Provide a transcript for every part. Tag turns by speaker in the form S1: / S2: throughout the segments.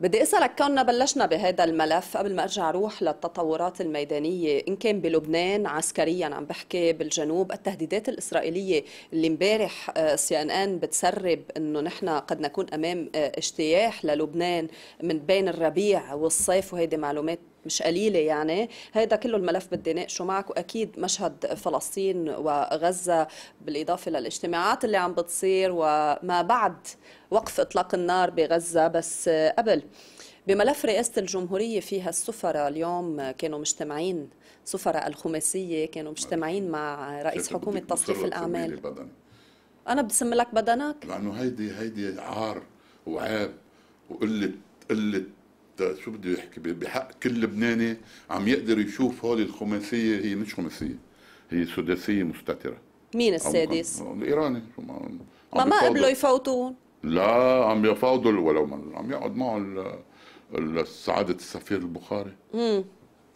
S1: بدي اسالك كوننا بلشنا بهذا الملف قبل ما ارجع اروح للتطورات الميدانيه ان كان بلبنان عسكريا عم بحكي بالجنوب التهديدات الاسرائيليه اللي امبارح آه، سي ان ان بتسرب انه نحن قد نكون امام آه، اجتياح للبنان من بين الربيع والصيف وهيدي معلومات مش قليله يعني هذا كله الملف بدي ناقشه معك واكيد مشهد فلسطين وغزه بالاضافه للاجتماعات اللي عم بتصير وما بعد وقف اطلاق النار بغزه بس قبل بملف رئاسة الجمهورية فيها السفراء اليوم كانوا مجتمعين سفراء الخماسية كانوا مجتمعين مع رئيس حكومة تصريف الأعمال بدن. أنا بسم لك بدنك
S2: لأنه هيدي هيدي عار وعيب وقلة قلة شو بده يحكي بحق كل لبناني عم يقدر يشوف هول الخماسيه هي مش خماسيه هي سداسيه مستتره
S1: مين السادس؟ الايراني
S2: شو ما ما ما قبلوا
S1: يفوتون
S2: لا عم يفاوضوا ولو ما عم يقعد معه سعاده السفير البخاري
S1: امم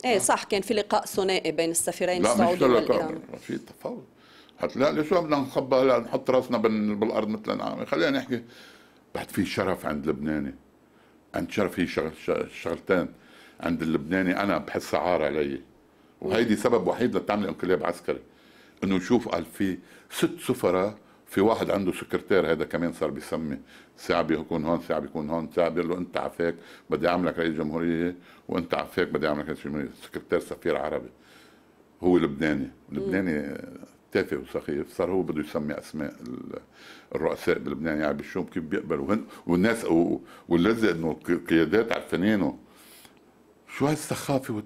S1: ايه نعم. صح كان في لقاء ثنائي بين السفيرين السعودي والايراني
S2: لا مش في تفاوض لا ليش بدنا نخبى هلا نحط راسنا بالارض مثل العام خلينا نحكي بعد في شرف عند لبناني عند شرف هي شغل شغلتين عند اللبناني انا بحسها عار علي وهيدي سبب وحيد لتعمل انقلاب عسكري انه يشوف قال في ست سفراء في واحد عنده سكرتير هذا كمان صار بيسمي ساعة بيكون هون ساعة بيكون هون ساعة بيقول له انت عفاك بدي اعملك رئيس جمهورية وانت عفاك بدي اعملك رئيس جمهورية سكرتير سفير عربي هو لبناني لبناني تافه وسخيف صار هو بده يسمي اسماء الرؤساء بلبنان يعني بالشوم كيف بيقبلوا والناس واللذة انه القيادات عرفانينه شو هالسخافه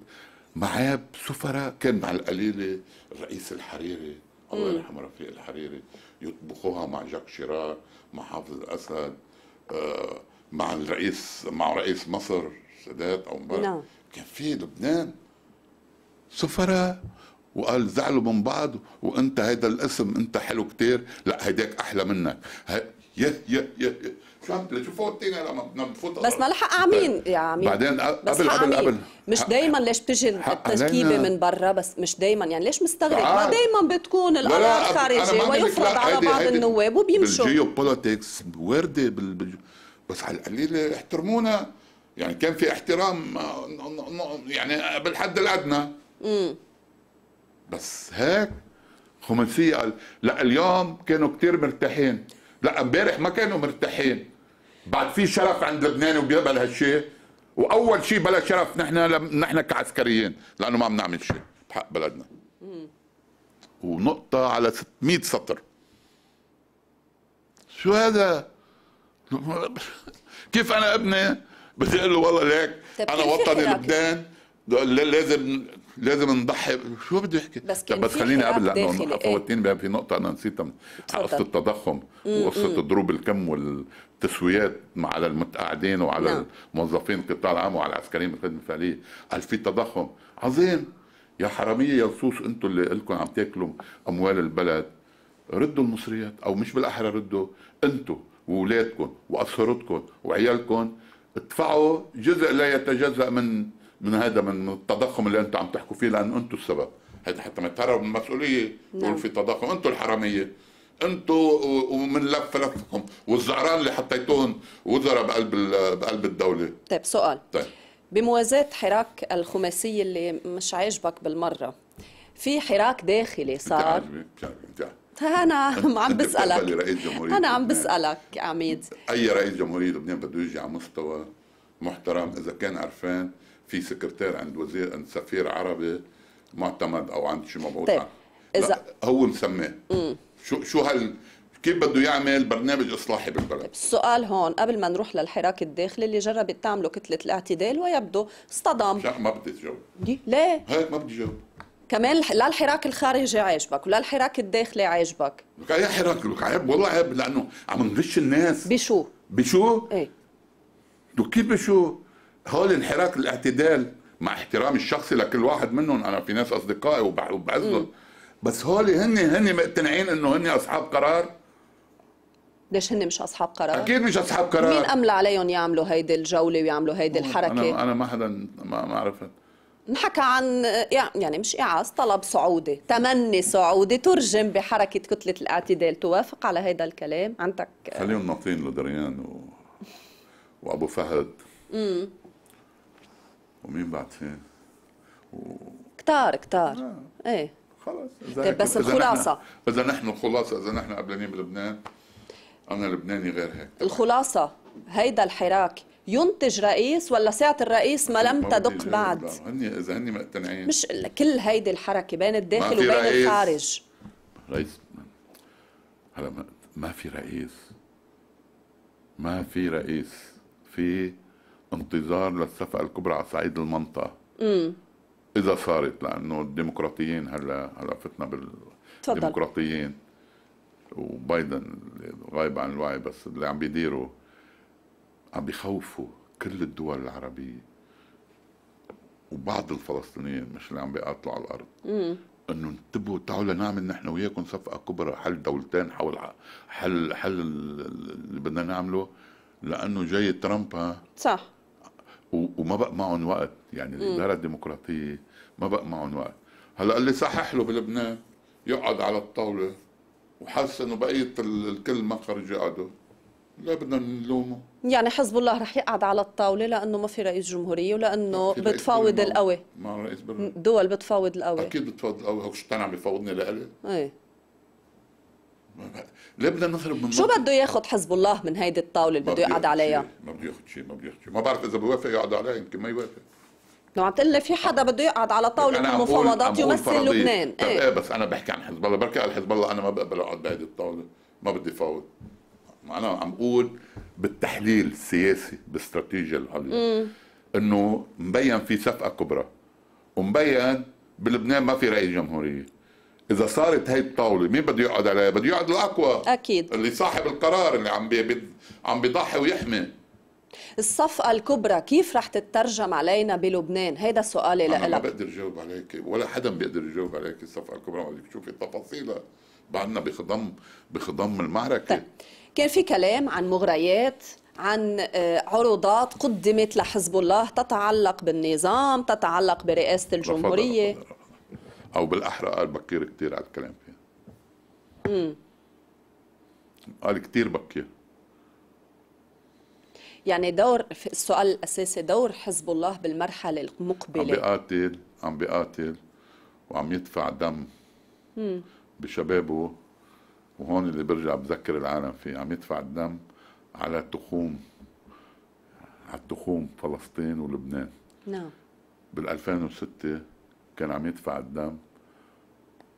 S2: معاه سفراء كان مع القليله الرئيس الحريري الله يرحمه رفيق الحريري يطبخوها مع جاك شيراك مع حافظ الاسد آه، مع الرئيس مع رئيس مصر سادات او مبارك نعم. كان في لبنان سفراء وقال زعلوا من بعض وانت هيدا الاسم انت حلو كتير لا هيداك احلى منك يا يه يه يه فهمت
S1: بس ما لحق عمين طيب. يا عمين بعدين آه، قبل قبل قبل مش دايما ليش بتجي التركيبه من برا بس مش دايما يعني ليش مستغرب ما دايما بتكون القرار خارجي ويفرض على بعض النواب وبيمشوا بالجيو
S2: بوليتكس وارده بال... بس على القليله
S1: احترمونا
S2: يعني كان في احترام
S1: آه،
S2: يعني بالحد الادنى امم بس هيك خمسية قال لا اليوم كانوا كتير مرتاحين لا امبارح ما كانوا مرتاحين بعد في شرف عند لبنان وبيقبل هالشيء واول شيء بلا شرف نحن نحن كعسكريين لانه ما بنعمل شيء بحق بلدنا ونقطة على 600 سطر شو هذا كيف انا ابني بدي اقول له والله ليك انا وطني لبنان لازم لازم نضحي شو بده يحكي بس كان طب بس خليني قبل لانه فوتين إيه. بقى في نقطه انا نسيتها على قصه التضخم وقصه ضروب الكم والتسويات على المتقاعدين وعلى نعم. الموظفين القطاع العام وعلى العسكريين بالخدمه الفعليه قال في تضخم عظيم يا حراميه يا لصوص انتم اللي لكم عم تاكلوا اموال البلد ردوا المصريات او مش بالاحرى ردوا انتم واولادكم واسرتكم وعيالكم ادفعوا جزء لا يتجزا من من هذا من التضخم اللي انتم عم تحكوا فيه لان انتم السبب هيدا حتى ما يتهربوا من المسؤوليه يقول نعم. في تضخم انتم الحراميه انتم ومن لف لفكم والزعران اللي حطيتوهم وزراء بقلب بقلب الدوله
S1: طيب سؤال طيب. بموازاة حراك الخماسية اللي مش عاجبك بالمرة في حراك داخلي صار انا عم بسالك انا عم بسالك عميد
S2: اي رئيس جمهوريه لبنان بده يجي على مستوى محترم اذا كان عرفان في سكرتير عند وزير عند سفير عربي معتمد او عند شي مبعوث طيب. إذا... هو مسماه شو شو هال كيف بده يعمل برنامج اصلاحي بالبلد طيب،
S1: السؤال هون قبل ما نروح للحراك الداخلي اللي جربت تعمله كتله الاعتدال ويبدو اصطدم لا ما بدي تجاوب ليه؟
S2: هيك ما بدي جاوب
S1: كمان لا الحراك الخارجي عاجبك ولا الحراك الداخلي عاجبك
S2: لك يا حراك لك عيب والله عيب لانه عم نغش الناس بشو؟ بشو؟ ايه لك كيف بشو؟ هول الانحراك الاعتدال مع احترامي الشخصي لكل واحد منهم انا في ناس اصدقائي وبعزهم بس هول هن هن مقتنعين انه هن اصحاب قرار
S1: ليش هن مش اصحاب قرار؟ اكيد مش اصحاب قرار مين املى عليهم يعملوا هيدي الجوله ويعملوا هيدي الحركه؟ انا انا
S2: ما حدا ما عرفت
S1: نحكى عن يعني مش إعاز طلب سعودي تمني سعودي ترجم بحركة كتلة الاعتدال توافق على هذا الكلام عندك
S2: خليهم ناطين لدريان و... وأبو فهد امم ومين بعد فين
S1: و... كتار كتار آه. ايه طيب بس الخلاصه
S2: اذا نحن الخلاصه اذا نحن قبلانين بلبنان انا لبناني غير هيك
S1: الخلاصه هيدا الحراك ينتج رئيس ولا ساعة الرئيس ما لم تدق بعد
S2: هني اذا هني مقتنعين مش
S1: كل هيدي الحركة بين الداخل وبين رئيس. الخارج
S2: رئيس هلا ما في رئيس ما في رئيس في انتظار للصفقه الكبرى على صعيد المنطقه امم اذا صارت لانه الديمقراطيين هلا هلا فتنا بالديمقراطيين وبايدن غايب عن الوعي بس اللي عم بيديروا عم بيخوفوا كل الدول العربيه وبعض الفلسطينيين مش اللي عم بيقاتلوا على الارض مم. انه انتبهوا تعالوا نعمل نحن وياكم صفقه كبرى حل دولتين حول حل حل اللي بدنا نعمله لانه جاي ترامب ها صح وما بقى معهم وقت يعني الاداره الديمقراطيه ما بقى معهم وقت هلا اللي صحح له بلبنان يقعد على الطاوله وحس انه بقيه الكل ما خرج يقعدوا لا بدنا نلومه
S1: يعني حزب الله رح يقعد على الطاوله لانه ما في رئيس جمهوريه ولانه بتفاوض القوى
S2: مع رئيس برلمان
S1: دول بتفاوض القوى اكيد
S2: بتفاوض القوى هو شو عم يفاوضني لالي؟ ايه ليه بدنا
S1: نهرب من شو بده ياخذ حزب الله من هيدي الطاوله اللي بده يقعد عليها؟
S2: ما بده ياخذ شيء ما بده ياخذ شيء ما بعرف اذا بوافق يقعد عليها يمكن ما يوافق
S1: لو عم تقول لي في حدا بده يقعد على طاوله المفاوضات يمثل لبنان ايه؟, ايه
S2: بس انا بحكي عن حزب الله بركي على حزب الله انا ما بقبل اقعد بهيدي الطاوله ما بدي فاوض انا عم اقول بالتحليل السياسي باستراتيجيا العليا انه مبين في صفقه كبرى ومبين بلبنان ما في رئيس جمهوريه اذا صارت هي الطاوله مين بده يقعد عليها بده يقعد الاقوى اكيد اللي صاحب القرار اللي عم بي عم بيضحي ويحمي
S1: الصفقة الكبرى كيف رح تترجم علينا بلبنان؟ هيدا سؤالي لإلك أنا ما
S2: بقدر جاوب عليك ولا حدا بيقدر يجاوب عليك الصفقة الكبرى بدك تشوفي تفاصيلها بعدنا بخضم بخضم المعركة طيب.
S1: كان في كلام عن مغريات عن آه، عروضات قدمت لحزب الله تتعلق بالنظام تتعلق برئاسة الجمهورية
S2: او بالاحرى قال بكير كثير على الكلام فيها امم قال كثير بكير
S1: يعني دور السؤال الاساسي دور حزب الله بالمرحله المقبله عم
S2: بقاتل عم بقاتل وعم يدفع دم امم بشبابه وهون اللي برجع بذكر العالم فيه عم يدفع الدم على تخوم على تخوم فلسطين ولبنان نعم بال 2006 كان عم يدفع الدم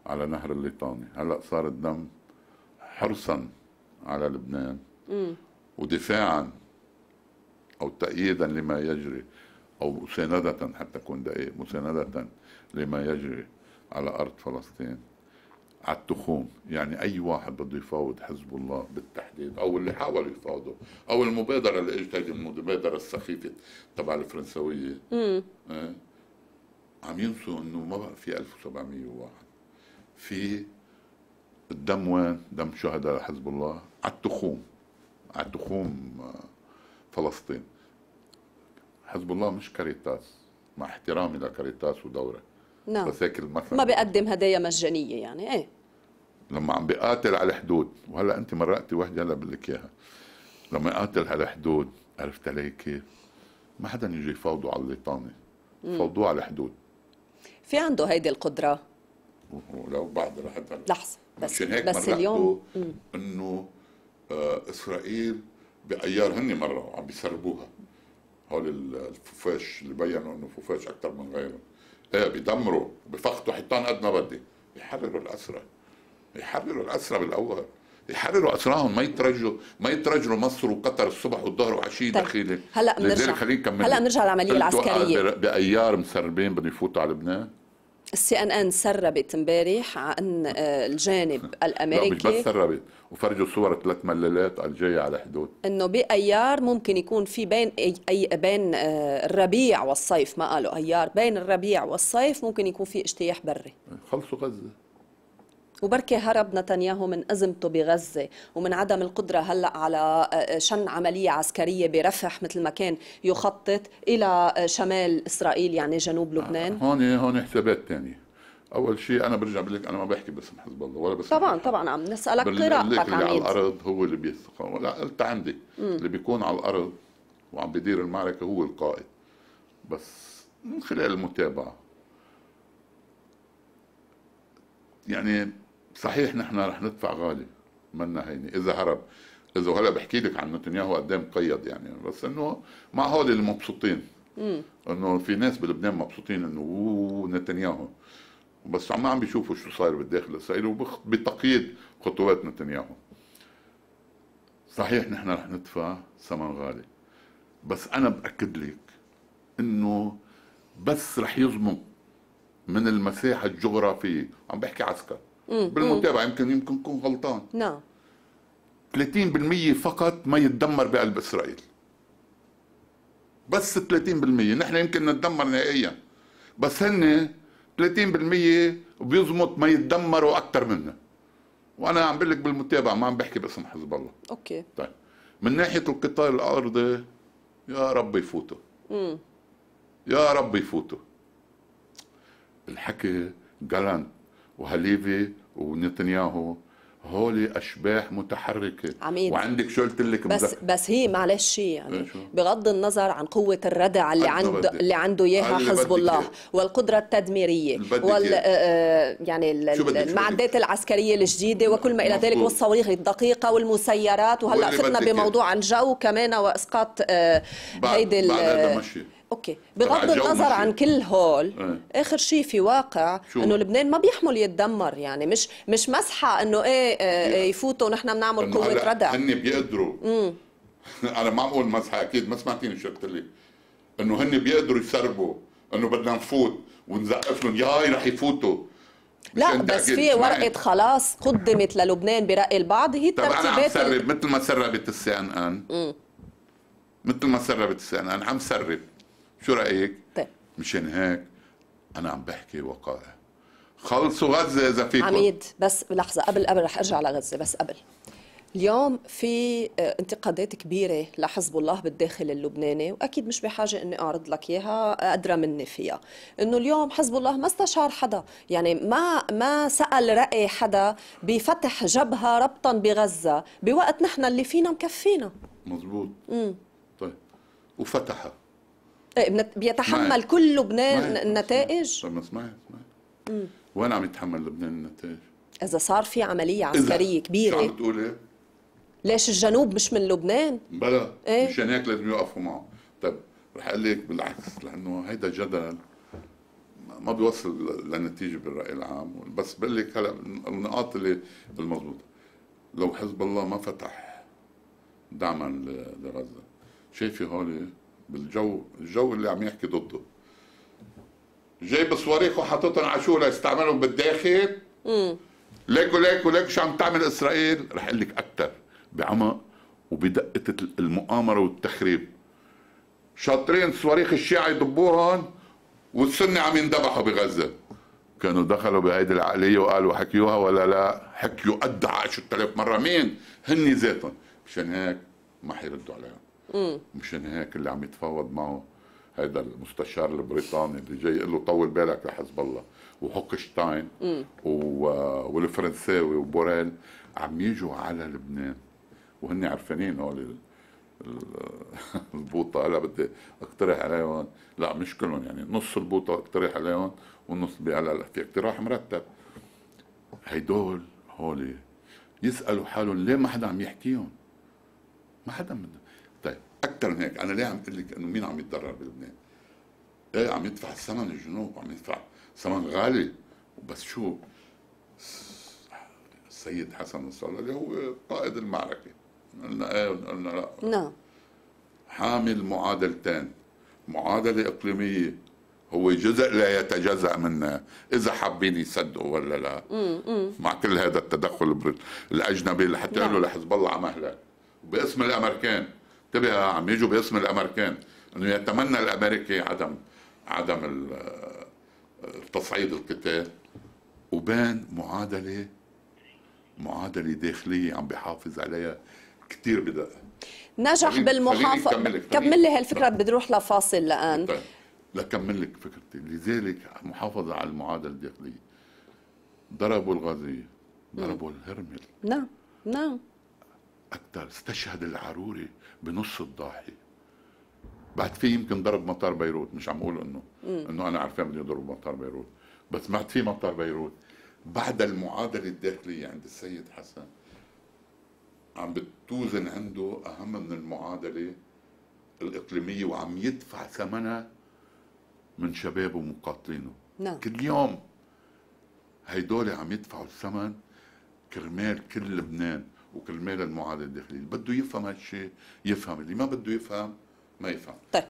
S2: على نهر الليطاني هلا صار الدم حرصا على لبنان ودفاعا او تأييدا لما يجري او مساندة حتى اكون دقيق مساندة لما يجري على ارض فلسطين على التخوم يعني اي واحد بده يفاوض حزب الله بالتحديد او اللي حاولوا يفاوضوا او المبادره اللي اجت المبادره السخيفه تبع الفرنسويه عم ينسوا انه ما بقى في 1701 في الدم وين؟ دم شهداء حزب الله على التخوم على تخوم آه، فلسطين حزب الله مش كاريتاس مع احترامي لكاريتاس ودوره نعم بس هيك المثل
S1: ما بقدم هدايا مجانيه يعني ايه
S2: لما عم بقاتل على الحدود وهلا انت مرقتي وحده هلا بقول لك اياها لما يقاتل على الحدود عرفت علي كيف؟ ما حدا يجي يفاوضه على الليطانه فوضوه على الحدود
S1: في عنده هيدي القدره
S2: ولو بعد رح
S1: لحظه بس هيك بس اليوم انه
S2: آه اسرائيل بايار هن مره عم بيسربوها هول الفوفاش اللي بينوا انه فوفاش اكثر من غيره ايه بيدمروا بفخطوا حيطان قد ما بدي بيحرروا الاسرى بيحرروا الاسرى بالاول يحرروا اسرهم ما يترجوا ما يترجوا مصر وقطر الصبح والظهر وعشية طيب. دخيله هلا بنرجع خلينا نكمل هلا بنرجع للعمليه طيب، العسكريه بايار مسربين بدهم يفوتوا على لبنان
S1: السي ان ان سربت امبارح عن آه، الجانب الامريكي لا مش بس سربت
S2: وفرجوا صور ثلاث ملالات الجايه على الحدود
S1: انه بايار ممكن يكون في بين أي بين آه، الربيع والصيف ما قالوا ايار بين الربيع والصيف ممكن يكون في اجتياح بري خلصوا غزه وبركي هرب نتنياهو من أزمته بغزة ومن عدم القدرة هلأ على آه، شن عملية عسكرية برفح مثل ما كان يخطط إلى آه، شمال إسرائيل يعني جنوب آه، لبنان
S2: هون هون حسابات ثانية اول شيء انا برجع بقول لك انا ما بحكي باسم حزب الله ولا باسم طبعا
S1: طبعا عم نسالك قراءتك عن على الارض
S2: هو اللي بيثق لا قلت عندي مم. اللي بيكون على الارض وعم بيدير المعركه هو القائد بس من خلال المتابعه يعني صحيح نحن رح ندفع غالي منا هيني اذا هرب اذا هلا بحكي لك عن نتنياهو قدام إيه قيد مقيد يعني بس انه مع هول المبسوطين انه في ناس بلبنان مبسوطين انه نتنياهو بس عم عم بيشوفوا شو صاير بالداخل الاسرائيلي وبتقييد خطوات نتنياهو صحيح نحن رح ندفع ثمن غالي بس انا باكد لك انه بس رح يظلم من المساحه الجغرافيه عم بحكي عسكر
S1: بالمتابعه
S2: يمكن يمكن نكون غلطان نعم 30% فقط ما يتدمر بقلب اسرائيل بس 30% نحن يمكن نتدمر نهائيا بس هن 30% بيزمط ما يتدمروا اكثر منا وانا عم بقول لك بالمتابعه ما عم بحكي باسم حزب الله اوكي طيب من ناحيه القطاع الارضي يا رب يفوتوا امم يا رب يفوتوا الحكي جالانت وهليفي ونتنياهو هولي اشباح متحركه
S1: عميد. وعندك
S2: شو قلت لك بس
S1: بس هي معلش شيء يعني إيه، بغض النظر عن قوه الردع اللي عنده اللي عنده اياها حزب الله إيه. والقدره التدميريه وال آه، آه، يعني المعدات العسكريه الجديده وكل ما الى ذلك والصواريخ الدقيقه والمسيرات وهلا فتنا بموضوع عن جو كمان واسقاط آه، هيدي آه هذا اوكي بغض النظر عن كل هول اه. اخر شيء في واقع انه لبنان ما بيحمل يتدمر يعني مش مش مسحه انه ايه اه يفوتوا ونحن بنعمل قوه ردع
S2: هن بيقدروا انا ما بقول مسحه اكيد ما سمعتيني شو قلت لي انه هن بيقدروا يسربوا انه بدنا نفوت ونزقف لهم ياي رح يفوتوا لا بس في ورقه
S1: خلاص قدمت للبنان براي البعض هي الترتيبات انا عم
S2: سرب مثل ما سربت السي ان ان مثل ما سربت السي ان ان عم سرب شو رايك طيب مشان هيك انا عم بحكي وقائع خلصوا غزه اذا فيكم عميد
S1: بس لحظه قبل قبل رح ارجع لغزه بس قبل اليوم في آه، انتقادات كبيرة لحزب الله بالداخل اللبناني وأكيد مش بحاجة أني أعرض لك إياها آه، أدرى مني فيها أنه اليوم حزب الله ما استشار حدا يعني ما ما سأل رأي حدا بفتح جبهة ربطا بغزة بوقت نحن اللي فينا مكفينا مزبوط مم.
S2: طيب وفتحها
S1: طيب، بيتحمل معي. كل لبنان معي. النتائج؟ طب ما اسمعي اسمعي
S2: وين عم يتحمل لبنان النتائج؟
S1: إذا صار في عملية عسكرية
S2: كبيرة شو عم بتقولي؟ إيه؟
S1: ليش الجنوب مش من لبنان؟
S2: بلا ايه؟ مشان هيك لازم يوقفوا معه، طيب رح اقول لك بالعكس لانه هيدا جدل ما بيوصل لنتيجه بالراي العام بس بقول لك هلا النقاط اللي المضبوطه لو حزب الله ما فتح دعما لغزه شايفه هولي بالجو الجو اللي عم يحكي ضده جايب صواريخ وحاططهم على شو ليستعملهم بالداخل ليكو ليكو ليكو شو عم تعمل اسرائيل رح اقول لك اكثر بعمق وبدقه المؤامره والتخريب شاطرين صواريخ الشيعة يضبوهم والسنة عم يندبحوا بغزة كانوا دخلوا بهيدي العقلية وقالوا حكيوها ولا لا حكيوا قد 10000 مرة مين هن ذاتهم مشان هيك ما حيردوا عليهم مشان هيك اللي عم يتفاوض معه هذا المستشار البريطاني اللي جاي يقول له طول بالك لحزب الله وهوكشتاين والفرنساوي وبوريل عم يجوا على لبنان وهن عرفانين هول البوطه هلا بدي اقترح عليهم لا مش كلهم يعني نص البوطه اقترح عليهم والنص اللي في اقتراح مرتب هيدول هول يسالوا حالهم ليه ما حدا عم يحكيهم ما حدا منهم اكثر من هيك انا ليه عم اقول لك انه مين عم يتضرر بلبنان ايه عم يدفع ثمن الجنوب عم يدفع ثمن غالي بس شو السيد حسن نصر الله اللي هو قائد المعركه قلنا ايه قلنا لا نعم حامل معادلتين معادله اقليميه هو جزء لا يتجزا منها اذا حابين يصدقوا ولا لا مم. مع كل هذا التدخل الاجنبي حتى نعم. يقولوا لحزب الله على مهلك باسم الامريكان انتبه عم يجوا باسم الامريكان انه يتمنى الامريكي عدم عدم تصعيد القتال وبان معادله معادله داخليه عم بحافظ عليها كثير بدقه
S1: نجح بالمحافظه كمل لي هالفكره بدي اروح لفاصل الان طيب.
S2: لكمل لك فكرتي لذلك محافظه على المعادله الداخليه ضربوا الغازيه ضربوا الهرمل
S1: نعم نعم
S2: أكثر استشهد العروري بنص الضاحية بعد في يمكن ضرب مطار بيروت مش عم اقول انه انه انا عارفين بده يضرب مطار بيروت بس بعد في مطار بيروت بعد المعادله الداخليه عند السيد حسن عم بتوزن عنده اهم من المعادله الاقليميه وعم يدفع ثمنها من شبابه ومقاتلينه نعم كل يوم هيدول عم يدفعوا الثمن كرمال كل لبنان وكرمال المعادله الداخليه، اللي بده يفهم هالشيء يفهم، اللي ما بده يفهم ما يفهم. طيب.